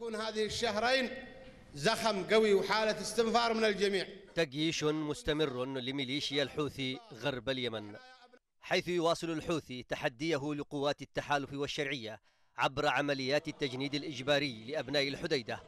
تكون هذه الشهرين زخم قوي وحالة استنفار من الجميع تجيش مستمر لميليشيا الحوثي غرب اليمن حيث يواصل الحوثي تحديه لقوات التحالف والشرعية عبر عمليات التجنيد الإجباري لأبناء الحديدة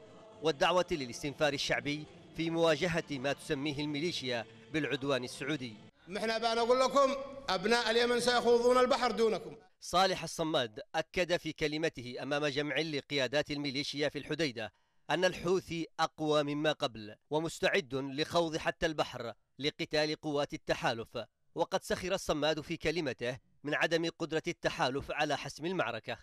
والدعوة للاستنفار الشعبي في مواجهة ما تسميه الميليشيا بالعدوان السعودي نحن احنا بقى نقول لكم أبناء اليمن سيخوضون البحر دونكم صالح الصماد أكد في كلمته أمام جمع لقيادات الميليشيا في الحديدة أن الحوثي أقوى مما قبل ومستعد لخوض حتى البحر لقتال قوات التحالف وقد سخر الصماد في كلمته من عدم قدرة التحالف على حسم المعركة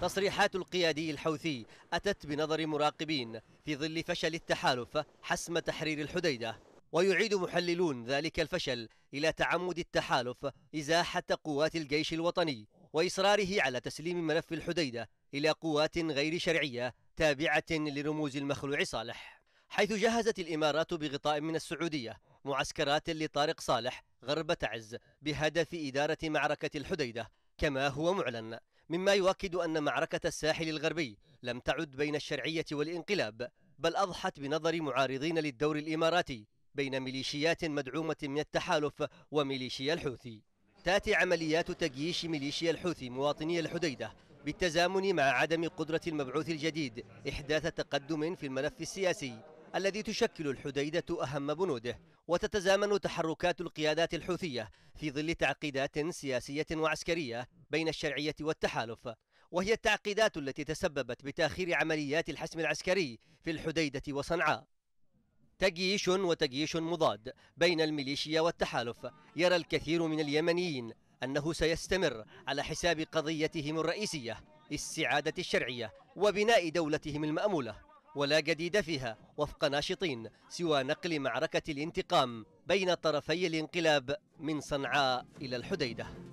تصريحات القيادي الحوثي أتت بنظر مراقبين في ظل فشل التحالف حسم تحرير الحديدة ويعيد محللون ذلك الفشل إلى تعمد التحالف إزاحة قوات الجيش الوطني وإصراره على تسليم ملف الحديدة إلى قوات غير شرعية تابعة لرموز المخلوع صالح حيث جهزت الإمارات بغطاء من السعودية معسكرات لطارق صالح غرب تعز بهدف إدارة معركة الحديدة كما هو معلن مما يؤكد أن معركة الساحل الغربي لم تعد بين الشرعية والانقلاب بل أضحت بنظر معارضين للدور الإماراتي بين ميليشيات مدعومة من التحالف وميليشيا الحوثي تأتي عمليات تجييش ميليشيا الحوثي مواطني الحديدة بالتزامن مع عدم قدرة المبعوث الجديد إحداث تقدم في الملف السياسي الذي تشكل الحديدة أهم بنوده وتتزامن تحركات القيادات الحوثية في ظل تعقيدات سياسية وعسكرية بين الشرعية والتحالف وهي التعقيدات التي تسببت بتأخير عمليات الحسم العسكري في الحديدة وصنعاء تجييش وتجييش مضاد بين الميليشيا والتحالف يرى الكثير من اليمنيين أنه سيستمر على حساب قضيتهم الرئيسية استعادة الشرعية وبناء دولتهم المأمولة ولا جديد فيها وفق ناشطين سوى نقل معركة الانتقام بين طرفي الانقلاب من صنعاء إلى الحديدة